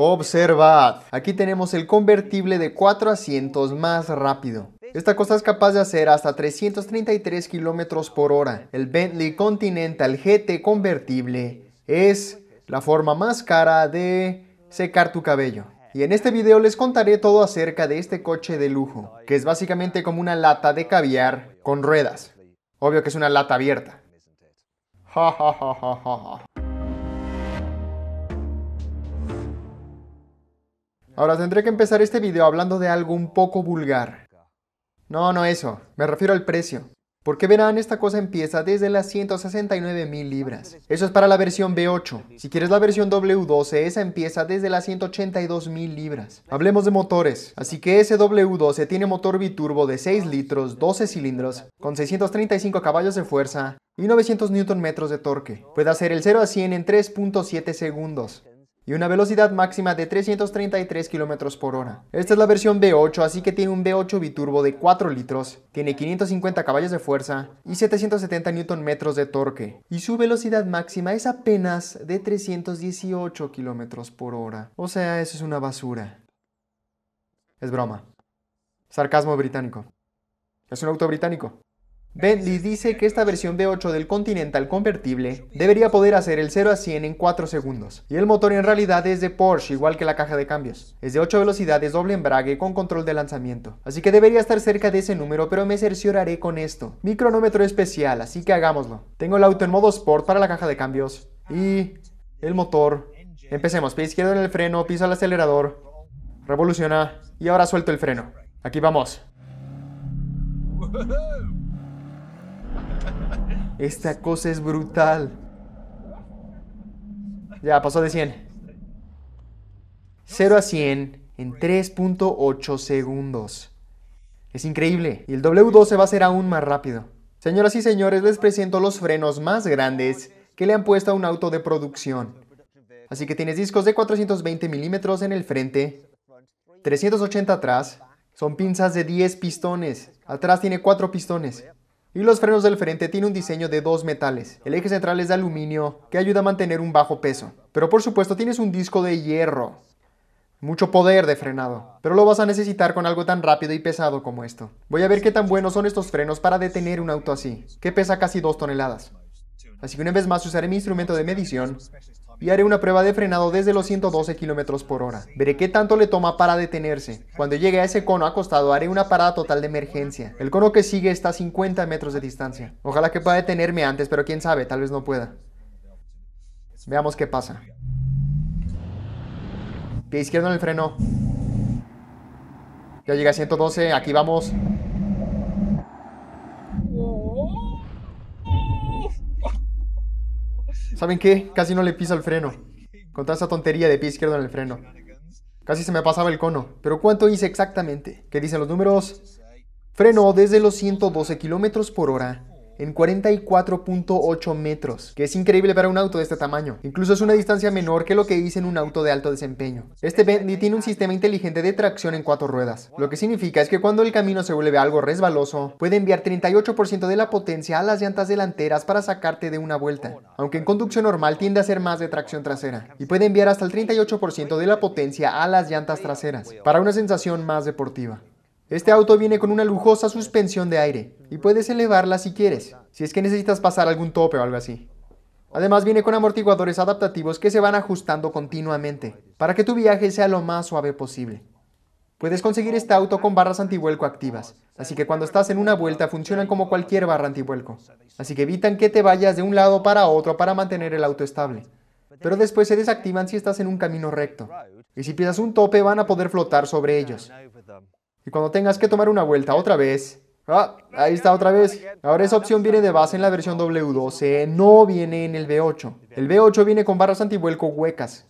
Observad, aquí tenemos el convertible de 4 asientos más rápido. Esta cosa es capaz de hacer hasta 333 km por hora. El Bentley Continental GT convertible es la forma más cara de secar tu cabello. Y en este video les contaré todo acerca de este coche de lujo, que es básicamente como una lata de caviar con ruedas. Obvio que es una lata abierta. Ja, Ahora tendré que empezar este video hablando de algo un poco vulgar. No, no eso, me refiero al precio. Porque verán, esta cosa empieza desde las 169,000 libras. Eso es para la versión b 8 Si quieres la versión W12, esa empieza desde las 182,000 libras. Hablemos de motores. Así que ese W12 tiene motor biturbo de 6 litros, 12 cilindros, con 635 caballos de fuerza y 900 Nm de torque. Puede hacer el 0 a 100 en 3.7 segundos y una velocidad máxima de 333 km por hora. Esta es la versión V8, así que tiene un V8 biturbo de 4 litros, tiene 550 caballos de fuerza y 770 Nm de torque, y su velocidad máxima es apenas de 318 km por hora. O sea, eso es una basura. Es broma. Sarcasmo británico. Es un auto británico. Bentley dice que esta versión V8 del Continental convertible debería poder hacer el 0 a 100 en 4 segundos, y el motor en realidad es de Porsche igual que la caja de cambios. Es de 8 velocidades doble embrague con control de lanzamiento, así que debería estar cerca de ese número pero me cercioraré con esto. Mi cronómetro especial, así que hagámoslo. Tengo el auto en modo sport para la caja de cambios y el motor. Empecemos, pie izquierdo en el freno, piso al acelerador, revoluciona y ahora suelto el freno. Aquí vamos. Esta cosa es brutal. Ya, pasó de 100. 0 a 100 en 3.8 segundos. Es increíble. Y el W12 va a ser aún más rápido. Señoras y señores, les presento los frenos más grandes que le han puesto a un auto de producción. Así que tienes discos de 420 milímetros en el frente, 380 atrás, son pinzas de 10 pistones, atrás tiene 4 pistones, y los frenos del frente tienen un diseño de dos metales. El eje central es de aluminio, que ayuda a mantener un bajo peso. Pero por supuesto tienes un disco de hierro. Mucho poder de frenado, pero lo vas a necesitar con algo tan rápido y pesado como esto. Voy a ver qué tan buenos son estos frenos para detener un auto así, que pesa casi 2 toneladas. Así que una vez más usaré mi instrumento de medición y haré una prueba de frenado desde los 112 km por hora. Veré qué tanto le toma para detenerse. Cuando llegue a ese cono acostado haré una parada total de emergencia. El cono que sigue está a 50 metros de distancia. Ojalá que pueda detenerme antes, pero quién sabe, tal vez no pueda. Veamos qué pasa. Pie izquierdo en el freno. Ya llega a 112, aquí vamos. ¿Saben qué? Casi no le piso el freno. Con toda esa tontería de pie izquierdo en el freno. Casi se me pasaba el cono. Pero ¿cuánto hice exactamente? ¿Qué dicen los números? Frenó desde los 112 kilómetros por hora en 44.8 metros, que es increíble para un auto de este tamaño. Incluso es una distancia menor que lo que hice en un auto de alto desempeño. Este Bentley tiene un sistema inteligente de tracción en cuatro ruedas, lo que significa es que cuando el camino se vuelve algo resbaloso, puede enviar 38% de la potencia a las llantas delanteras para sacarte de una vuelta, aunque en conducción normal tiende a ser más de tracción trasera, y puede enviar hasta el 38% de la potencia a las llantas traseras, para una sensación más deportiva. Este auto viene con una lujosa suspensión de aire y puedes elevarla si quieres, si es que necesitas pasar algún tope o algo así. Además viene con amortiguadores adaptativos que se van ajustando continuamente para que tu viaje sea lo más suave posible. Puedes conseguir este auto con barras antivuelco activas, así que cuando estás en una vuelta funcionan como cualquier barra antivuelco, así que evitan que te vayas de un lado para otro para mantener el auto estable. Pero después se desactivan si estás en un camino recto, y si pisas un tope van a poder flotar sobre ellos. Y cuando tengas que tomar una vuelta otra vez... Ah, ahí está otra vez. Ahora esa opción viene de base en la versión W12, no viene en el b 8 El b 8 viene con barras antivuelco huecas.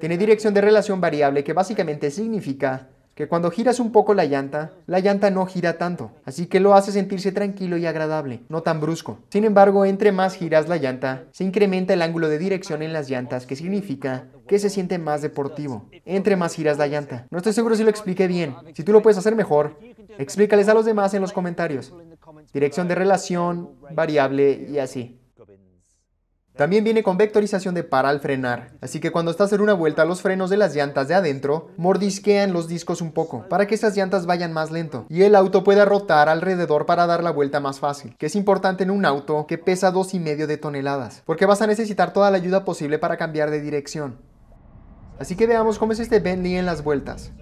Tiene dirección de relación variable que básicamente significa que cuando giras un poco la llanta, la llanta no gira tanto, así que lo hace sentirse tranquilo y agradable, no tan brusco. Sin embargo, entre más giras la llanta, se incrementa el ángulo de dirección en las llantas, que significa que se siente más deportivo. Entre más giras la llanta. No estoy seguro si lo expliqué bien. Si tú lo puedes hacer mejor, explícales a los demás en los comentarios. Dirección de relación, variable y así. También viene con vectorización de para al frenar, así que cuando estás hacer una vuelta los frenos de las llantas de adentro mordisquean los discos un poco para que esas llantas vayan más lento y el auto pueda rotar alrededor para dar la vuelta más fácil, que es importante en un auto que pesa 2,5 de toneladas, porque vas a necesitar toda la ayuda posible para cambiar de dirección. Así que veamos cómo es este Bentley en las vueltas.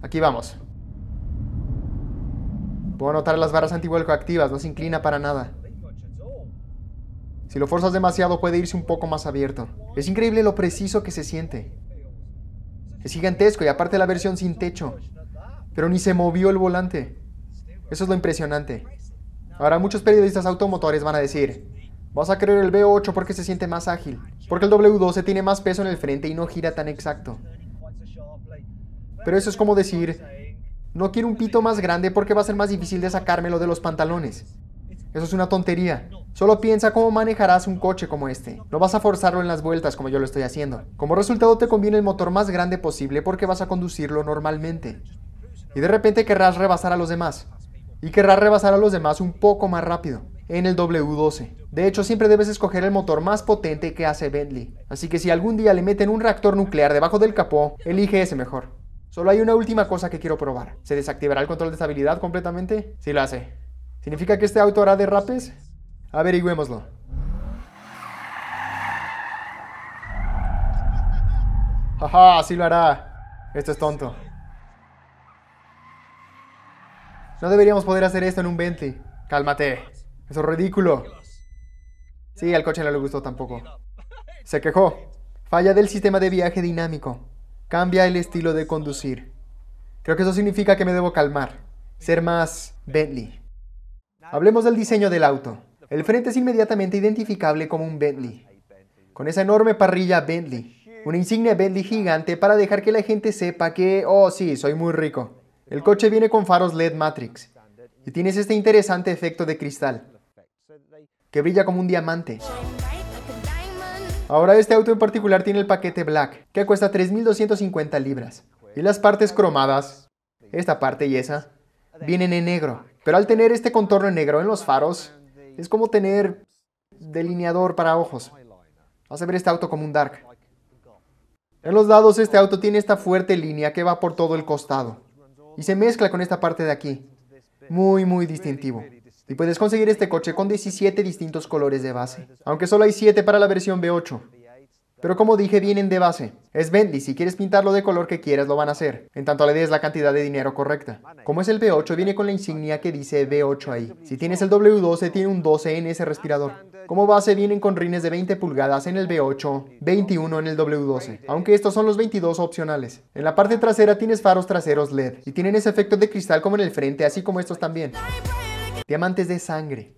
Aquí vamos. Puedo notar las barras antivuelco activas, no se inclina para nada. Si lo forzas demasiado puede irse un poco más abierto. Es increíble lo preciso que se siente. Es gigantesco y aparte la versión sin techo. Pero ni se movió el volante. Eso es lo impresionante. Ahora muchos periodistas automotores van a decir, vas a querer el b 8 porque se siente más ágil, porque el W12 tiene más peso en el frente y no gira tan exacto. Pero eso es como decir, no quiero un pito más grande porque va a ser más difícil de sacármelo de los pantalones. Eso es una tontería. Solo piensa cómo manejarás un coche como este. No vas a forzarlo en las vueltas como yo lo estoy haciendo. Como resultado te conviene el motor más grande posible porque vas a conducirlo normalmente. Y de repente querrás rebasar a los demás. Y querrás rebasar a los demás un poco más rápido, en el W12. De hecho, siempre debes escoger el motor más potente que hace Bentley. Así que si algún día le meten un reactor nuclear debajo del capó, elige ese mejor. Solo hay una última cosa que quiero probar. ¿Se desactivará el control de estabilidad completamente? Sí lo hace. ¿Significa que este auto hará derrapes? Averigüémoslo. ja así lo hará. Esto es tonto. No deberíamos poder hacer esto en un Bentley. Cálmate. Eso es ridículo. Sí, al coche no le gustó tampoco. Se quejó. Falla del sistema de viaje dinámico. Cambia el estilo de conducir. Creo que eso significa que me debo calmar. Ser más Bentley. Hablemos del diseño del auto. El frente es inmediatamente identificable como un Bentley, con esa enorme parrilla Bentley, una insignia Bentley gigante para dejar que la gente sepa que, oh sí, soy muy rico. El coche viene con faros LED Matrix y tienes este interesante efecto de cristal que brilla como un diamante. Ahora este auto en particular tiene el paquete Black, que cuesta 3.250 libras. Y las partes cromadas, esta parte y esa, vienen en negro, pero al tener este contorno negro en los faros, es como tener delineador para ojos. Vas a ver este auto como un dark. En los lados este auto tiene esta fuerte línea que va por todo el costado. Y se mezcla con esta parte de aquí. Muy, muy distintivo. Y puedes conseguir este coche con 17 distintos colores de base. Aunque solo hay 7 para la versión B8. Pero como dije, vienen de base. Es bendy, si quieres pintarlo de color que quieras lo van a hacer, en tanto le des la cantidad de dinero correcta. Como es el B8, viene con la insignia que dice B8 ahí. Si tienes el W12, tiene un 12 en ese respirador. Como base vienen con rines de 20 pulgadas en el B8, 21 en el W12, aunque estos son los 22 opcionales. En la parte trasera tienes faros traseros LED, y tienen ese efecto de cristal como en el frente, así como estos también. Diamantes de sangre.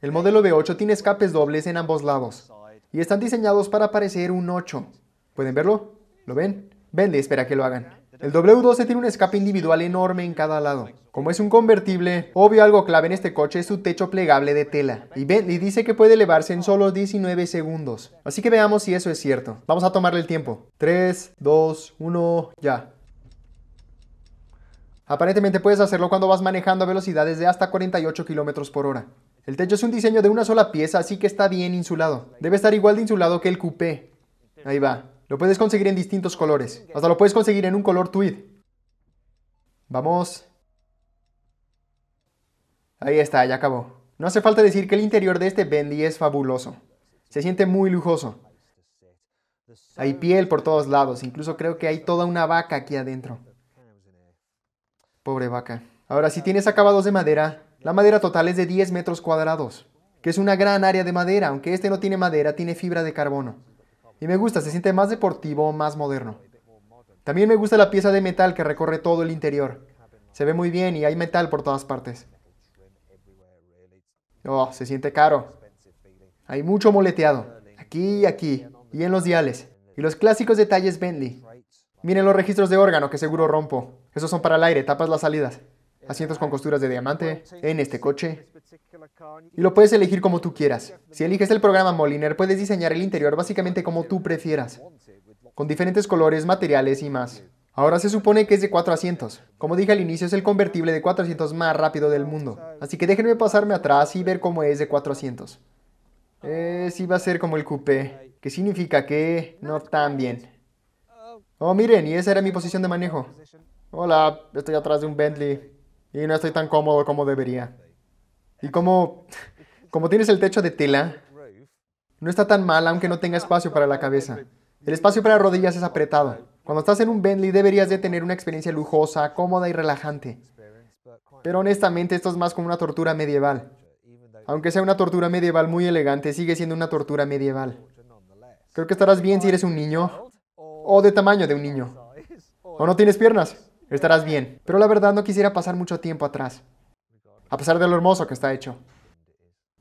El modelo B8 tiene escapes dobles en ambos lados y están diseñados para parecer un 8. ¿Pueden verlo? ¿Lo ven? Vende, espera que lo hagan. El W12 tiene un escape individual enorme en cada lado. Como es un convertible, obvio algo clave en este coche es su techo plegable de tela. Y Bentley dice que puede elevarse en solo 19 segundos. Así que veamos si eso es cierto. Vamos a tomarle el tiempo. 3, 2, 1, ya. Aparentemente puedes hacerlo cuando vas manejando a velocidades de hasta 48 km por hora. El techo es un diseño de una sola pieza, así que está bien insulado. Debe estar igual de insulado que el coupé. Ahí va. Lo puedes conseguir en distintos colores. Hasta lo puedes conseguir en un color tweed. Vamos. Ahí está, ya acabó. No hace falta decir que el interior de este Bendy es fabuloso. Se siente muy lujoso. Hay piel por todos lados, incluso creo que hay toda una vaca aquí adentro. Pobre vaca. Ahora, si tienes acabados de madera, la madera total es de 10 metros cuadrados, que es una gran área de madera, aunque este no tiene madera, tiene fibra de carbono. Y me gusta, se siente más deportivo, más moderno. También me gusta la pieza de metal que recorre todo el interior. Se ve muy bien y hay metal por todas partes. Oh, se siente caro. Hay mucho moleteado. Aquí y aquí. Y en los diales. Y los clásicos detalles Bentley. Miren los registros de órgano que seguro rompo. Esos son para el aire, tapas las salidas asientos con costuras de diamante, en este coche. Y lo puedes elegir como tú quieras. Si eliges el programa Moliner, puedes diseñar el interior básicamente como tú prefieras, con diferentes colores, materiales y más. Ahora se supone que es de cuatro asientos. Como dije al inicio, es el convertible de cuatro asientos más rápido del mundo. Así que déjenme pasarme atrás y ver cómo es de 400. asientos. Eh, sí va a ser como el coupé, que significa que no tan bien. Oh, miren, y esa era mi posición de manejo. Hola, estoy atrás de un Bentley. Y no estoy tan cómodo como debería. Y como, como tienes el techo de tela, no está tan mal aunque no tenga espacio para la cabeza. El espacio para rodillas es apretado. Cuando estás en un Bentley deberías de tener una experiencia lujosa, cómoda y relajante. Pero honestamente esto es más como una tortura medieval. Aunque sea una tortura medieval muy elegante, sigue siendo una tortura medieval. Creo que estarás bien si eres un niño o de tamaño de un niño. O no tienes piernas. Estarás bien. Pero la verdad no quisiera pasar mucho tiempo atrás. A pesar de lo hermoso que está hecho.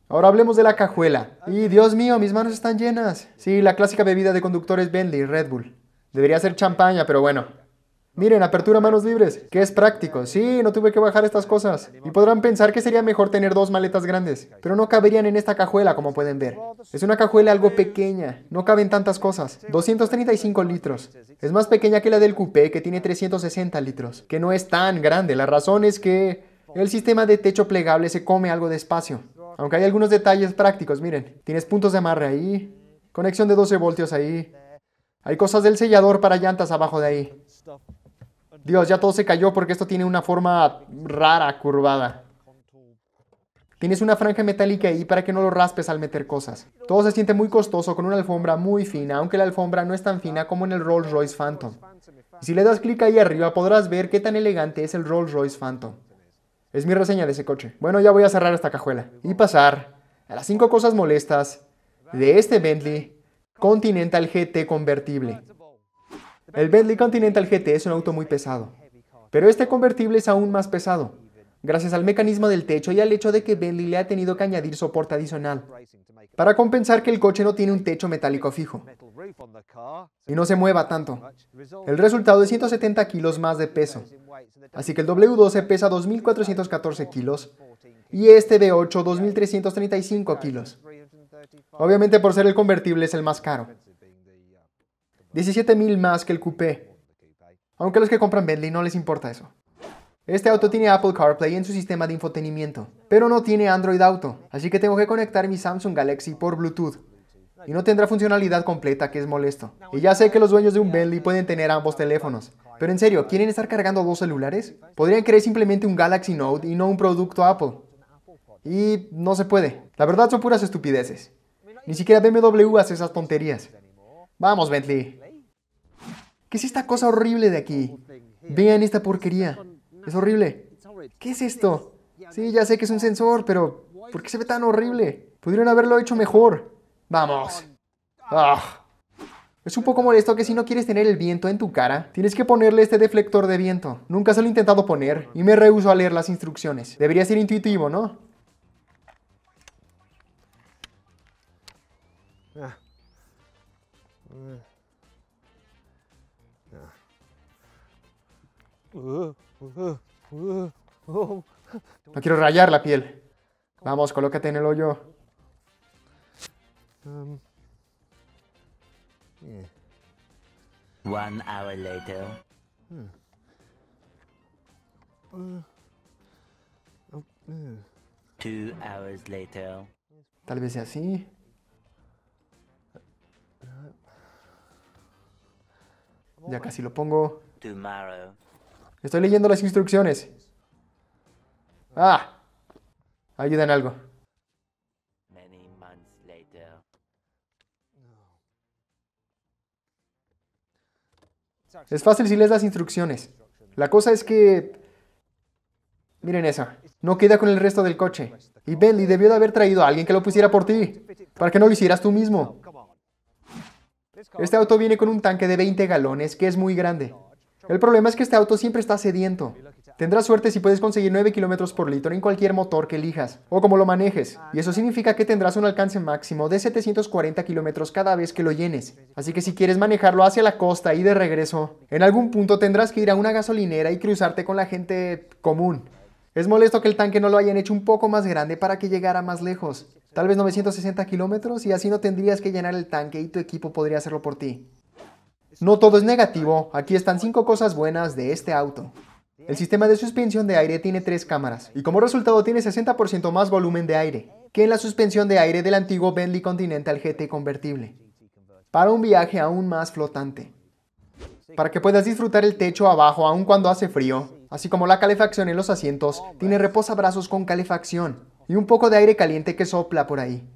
Ahora hablemos de la cajuela. Y Dios mío, mis manos están llenas. Sí, la clásica bebida de conductores y Red Bull. Debería ser champaña, pero bueno, Miren, apertura manos libres, que es práctico. Sí, no tuve que bajar estas cosas. Y podrán pensar que sería mejor tener dos maletas grandes, pero no caberían en esta cajuela, como pueden ver. Es una cajuela algo pequeña, no caben tantas cosas. 235 litros. Es más pequeña que la del coupé, que tiene 360 litros, que no es tan grande. La razón es que el sistema de techo plegable se come algo de espacio. Aunque hay algunos detalles prácticos, miren. Tienes puntos de amarre ahí, conexión de 12 voltios ahí. Hay cosas del sellador para llantas abajo de ahí. Dios, ya todo se cayó porque esto tiene una forma rara, curvada. Tienes una franja metálica ahí para que no lo raspes al meter cosas. Todo se siente muy costoso con una alfombra muy fina, aunque la alfombra no es tan fina como en el Rolls Royce Phantom. si le das clic ahí arriba podrás ver qué tan elegante es el Rolls Royce Phantom. Es mi reseña de ese coche. Bueno, ya voy a cerrar esta cajuela y pasar a las 5 cosas molestas de este Bentley Continental GT convertible. El Bentley Continental GT es un auto muy pesado, pero este convertible es aún más pesado, gracias al mecanismo del techo y al hecho de que Bentley le ha tenido que añadir soporte adicional, para compensar que el coche no tiene un techo metálico fijo y no se mueva tanto. El resultado es 170 kilos más de peso, así que el W12 pesa 2.414 kilos y este V8 2.335 kilos. Obviamente por ser el convertible es el más caro. 17.000 más que el coupé. Aunque los que compran Bentley no les importa eso. Este auto tiene Apple CarPlay en su sistema de infotenimiento, pero no tiene Android Auto, así que tengo que conectar mi Samsung Galaxy por Bluetooth. Y no tendrá funcionalidad completa, que es molesto. Y ya sé que los dueños de un Bentley pueden tener ambos teléfonos, pero en serio, ¿quieren estar cargando dos celulares? Podrían querer simplemente un Galaxy Note y no un producto Apple. Y no se puede. La verdad son puras estupideces. Ni siquiera BMW hace esas tonterías. Vamos, Bentley. ¿Qué es esta cosa horrible de aquí? Vean esta porquería. Es horrible. ¿Qué es esto? Sí, ya sé que es un sensor, pero ¿por qué se ve tan horrible? Pudieron haberlo hecho mejor. Vamos. Ah. Es un poco molesto que si no quieres tener el viento en tu cara, tienes que ponerle este deflector de viento. Nunca se lo he intentado poner y me rehuso a leer las instrucciones. Debería ser intuitivo, ¿no? No quiero rayar la piel. Vamos, colócate en el hoyo. Tal vez sea así. Ya casi lo pongo. Estoy leyendo las instrucciones. Ah. Ayuda en algo. Es fácil si lees las instrucciones. La cosa es que... Miren esa. No queda con el resto del coche. Y Bentley debió de haber traído a alguien que lo pusiera por ti. Para que no lo hicieras tú mismo. Este auto viene con un tanque de 20 galones que es muy grande. El problema es que este auto siempre está sediento. Tendrás suerte si puedes conseguir 9 km por litro en cualquier motor que elijas o como lo manejes, y eso significa que tendrás un alcance máximo de 740 km cada vez que lo llenes. Así que si quieres manejarlo hacia la costa y de regreso, en algún punto tendrás que ir a una gasolinera y cruzarte con la gente común. Es molesto que el tanque no lo hayan hecho un poco más grande para que llegara más lejos, tal vez 960 km, y así no tendrías que llenar el tanque y tu equipo podría hacerlo por ti. No todo es negativo, aquí están 5 cosas buenas de este auto. El sistema de suspensión de aire tiene 3 cámaras y como resultado tiene 60% más volumen de aire que en la suspensión de aire del antiguo Bentley Continental GT convertible, para un viaje aún más flotante. Para que puedas disfrutar el techo abajo aun cuando hace frío, así como la calefacción en los asientos, tiene reposabrazos con calefacción y un poco de aire caliente que sopla por ahí.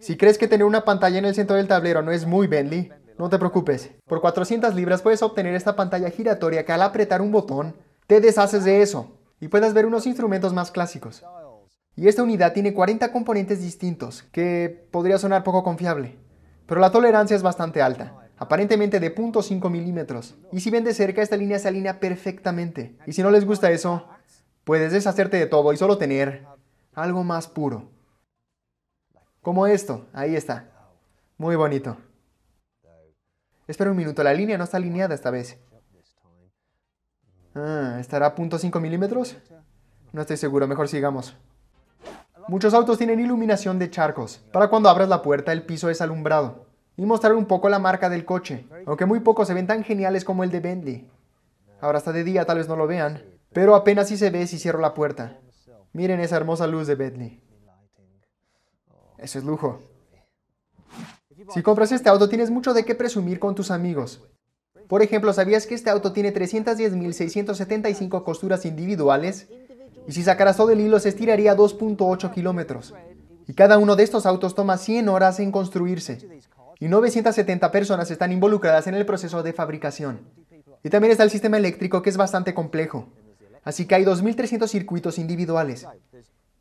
Si crees que tener una pantalla en el centro del tablero no es muy Bentley, no te preocupes. Por 400 libras puedes obtener esta pantalla giratoria que al apretar un botón te deshaces de eso y puedas ver unos instrumentos más clásicos. Y esta unidad tiene 40 componentes distintos, que podría sonar poco confiable, pero la tolerancia es bastante alta, aparentemente de 0.5 milímetros. Y si ven de cerca, esta línea se alinea perfectamente. Y si no les gusta eso, puedes deshacerte de todo y solo tener algo más puro. Como esto, ahí está. Muy bonito. Espera un minuto, la línea no está alineada esta vez. Ah, ¿estará a .5 milímetros? No estoy seguro, mejor sigamos. Muchos autos tienen iluminación de charcos. Para cuando abras la puerta, el piso es alumbrado. Y mostrar un poco la marca del coche, aunque muy pocos se ven tan geniales como el de Bentley. Ahora está de día, tal vez no lo vean, pero apenas si sí se ve si cierro la puerta. Miren esa hermosa luz de Bentley. Eso es lujo. Si compras este auto tienes mucho de qué presumir con tus amigos. Por ejemplo, ¿sabías que este auto tiene 310.675 costuras individuales? Y si sacaras todo el hilo se estiraría 2.8 kilómetros. Y cada uno de estos autos toma 100 horas en construirse. Y 970 personas están involucradas en el proceso de fabricación. Y también está el sistema eléctrico que es bastante complejo. Así que hay 2.300 circuitos individuales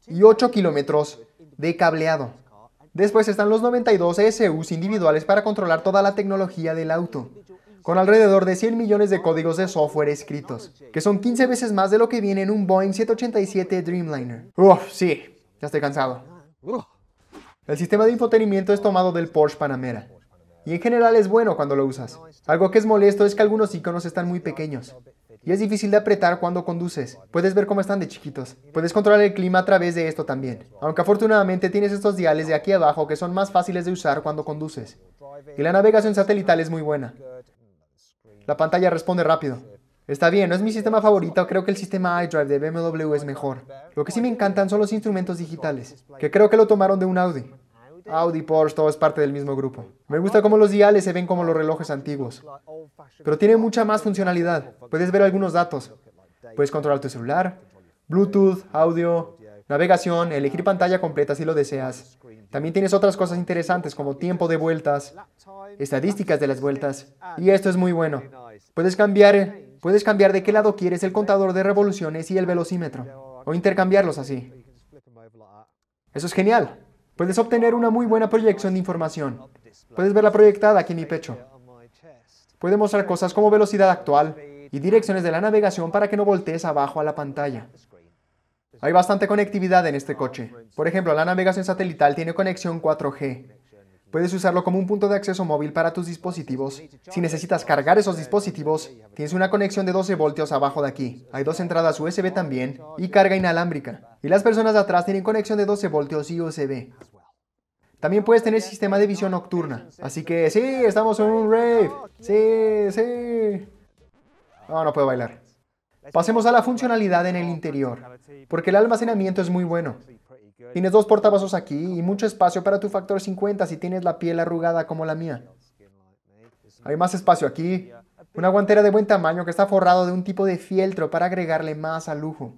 y 8 kilómetros de cableado. Después están los 92 SUs individuales para controlar toda la tecnología del auto, con alrededor de 100 millones de códigos de software escritos, que son 15 veces más de lo que viene en un Boeing 787 Dreamliner. Uf, sí, ya estoy cansado. El sistema de infotenimiento es tomado del Porsche Panamera, y en general es bueno cuando lo usas. Algo que es molesto es que algunos iconos están muy pequeños, y es difícil de apretar cuando conduces. Puedes ver cómo están de chiquitos. Puedes controlar el clima a través de esto también. Aunque afortunadamente tienes estos diales de aquí abajo que son más fáciles de usar cuando conduces. Y la navegación satelital es muy buena. La pantalla responde rápido. Está bien, no es mi sistema favorito, creo que el sistema iDrive de BMW es mejor. Lo que sí me encantan son los instrumentos digitales, que creo que lo tomaron de un Audi. Audi, Porsche, todo es parte del mismo grupo. Me gusta cómo los diales se ven como los relojes antiguos, pero tiene mucha más funcionalidad. Puedes ver algunos datos. Puedes controlar tu celular, Bluetooth, audio, navegación, elegir pantalla completa si lo deseas. También tienes otras cosas interesantes como tiempo de vueltas, estadísticas de las vueltas, y esto es muy bueno. Puedes cambiar, puedes cambiar de qué lado quieres el contador de revoluciones y el velocímetro, o intercambiarlos así. Eso es genial. Puedes obtener una muy buena proyección de información. Puedes verla proyectada aquí en mi pecho. Puede mostrar cosas como velocidad actual y direcciones de la navegación para que no voltees abajo a la pantalla. Hay bastante conectividad en este coche. Por ejemplo, la navegación satelital tiene conexión 4G. Puedes usarlo como un punto de acceso móvil para tus dispositivos. Si necesitas cargar esos dispositivos, tienes una conexión de 12 voltios abajo de aquí. Hay dos entradas USB también y carga inalámbrica. Y las personas de atrás tienen conexión de 12 voltios y USB. También puedes tener sistema de visión nocturna. Así que sí, estamos en un rave. Sí, sí. No, no puedo bailar. Pasemos a la funcionalidad en el interior, porque el almacenamiento es muy bueno. Tienes dos portavasos aquí y mucho espacio para tu factor 50 si tienes la piel arrugada como la mía. Hay más espacio aquí, una guantera de buen tamaño que está forrado de un tipo de fieltro para agregarle más a lujo.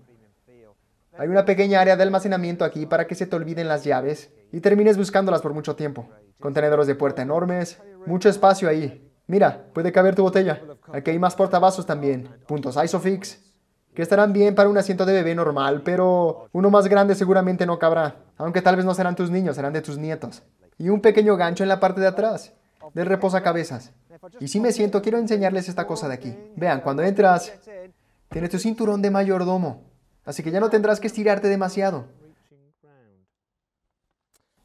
Hay una pequeña área de almacenamiento aquí para que se te olviden las llaves y termines buscándolas por mucho tiempo. Contenedores de puerta enormes, mucho espacio ahí. Mira, puede caber tu botella. Aquí hay más portavasos también, puntos ISOFIX, que estarán bien para un asiento de bebé normal, pero uno más grande seguramente no cabrá, aunque tal vez no serán tus niños, serán de tus nietos. Y un pequeño gancho en la parte de atrás, del reposacabezas. Y si me siento, quiero enseñarles esta cosa de aquí. Vean, cuando entras, tienes tu cinturón de mayordomo, así que ya no tendrás que estirarte demasiado.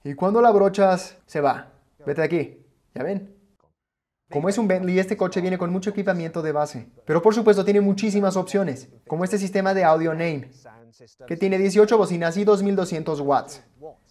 Y cuando la brochas, se va. Vete de aquí. ¿Ya ven? Como es un Bentley, este coche viene con mucho equipamiento de base, pero por supuesto tiene muchísimas opciones, como este sistema de audio Name, que tiene 18 bocinas y 2200 watts.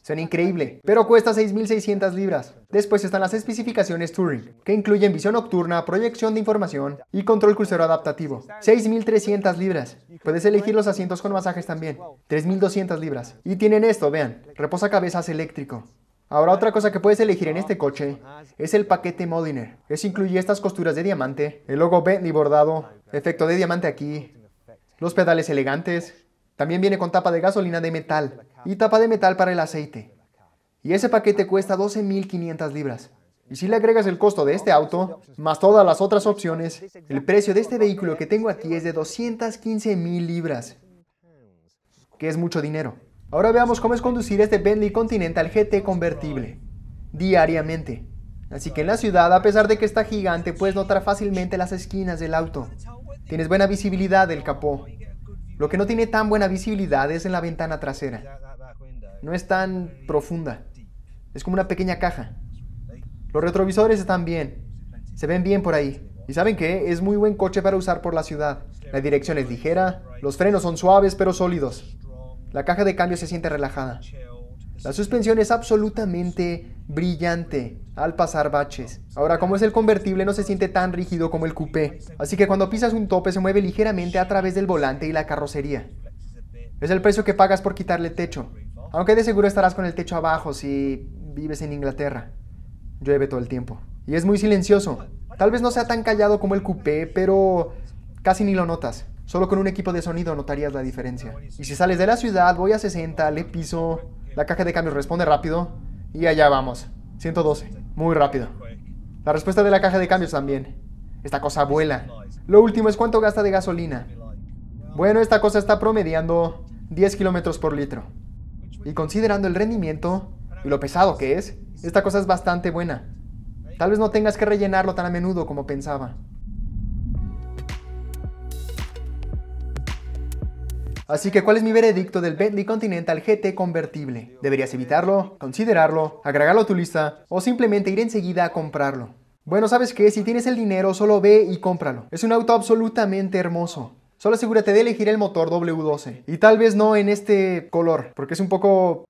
Son increíble, pero cuesta 6.600 libras. Después están las especificaciones Touring, que incluyen visión nocturna, proyección de información y control crucero adaptativo. 6.300 libras. Puedes elegir los asientos con masajes también. 3.200 libras. Y tienen esto, vean, reposacabezas eléctrico. Ahora otra cosa que puedes elegir en este ah, coche ah, es el paquete Modiner. Eso incluye estas costuras de diamante, el logo Bentley bordado, efecto de diamante aquí, los pedales elegantes. También viene con tapa de gasolina de metal y tapa de metal para el aceite. Y ese paquete cuesta 12.500 libras. Y si le agregas el costo de este auto, más todas las otras opciones, el precio de este vehículo que tengo aquí es de 215.000 libras, que es mucho dinero. Ahora veamos cómo es conducir este Bentley Continental GT convertible diariamente. Así que en la ciudad, a pesar de que está gigante, puedes notar fácilmente las esquinas del auto. Tienes buena visibilidad del capó. Lo que no tiene tan buena visibilidad es en la ventana trasera. No es tan profunda. Es como una pequeña caja. Los retrovisores están bien. Se ven bien por ahí. ¿Y saben que Es muy buen coche para usar por la ciudad. La dirección es ligera, los frenos son suaves pero sólidos. La caja de cambio se siente relajada. La suspensión es absolutamente brillante al pasar baches. Ahora, como es el convertible, no se siente tan rígido como el coupé, así que cuando pisas un tope se mueve ligeramente a través del volante y la carrocería. Es el precio que pagas por quitarle techo, aunque de seguro estarás con el techo abajo si vives en Inglaterra. Llueve todo el tiempo. Y es muy silencioso. Tal vez no sea tan callado como el coupé, pero casi ni lo notas. Solo con un equipo de sonido notarías la diferencia. Y si sales de la ciudad, voy a 60, le piso, la caja de cambios responde rápido y allá vamos. 112, muy rápido. La respuesta de la caja de cambios también. Esta cosa vuela. Lo último es cuánto gasta de gasolina. Bueno, esta cosa está promediando 10 kilómetros por litro. Y considerando el rendimiento y lo pesado que es, esta cosa es bastante buena. Tal vez no tengas que rellenarlo tan a menudo como pensaba. Así que, ¿cuál es mi veredicto del Bentley Continental GT convertible? ¿Deberías evitarlo, considerarlo, agregarlo a tu lista o simplemente ir enseguida a comprarlo? Bueno, ¿sabes qué? Si tienes el dinero, solo ve y cómpralo. Es un auto absolutamente hermoso. Solo asegúrate de elegir el motor W12. Y tal vez no en este color, porque es un poco...